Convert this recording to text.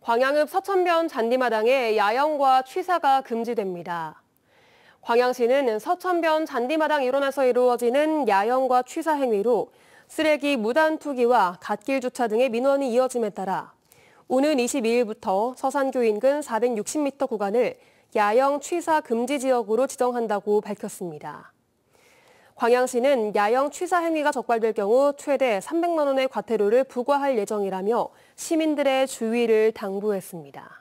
광양읍 서천변 잔디마당에 야영과 취사가 금지됩니다. 광양시는 서천변 잔디마당 일원에서 이루어지는 야영과 취사 행위로 쓰레기 무단 투기와 갓길 주차 등의 민원이 이어짐에 따라 오는 22일부터 서산교 인근 460m 구간을 야영 취사 금지 지역으로 지정한다고 밝혔습니다. 광양시는 야영 취사 행위가 적발될 경우 최대 300만 원의 과태료를 부과할 예정이라며 시민들의 주의를 당부했습니다.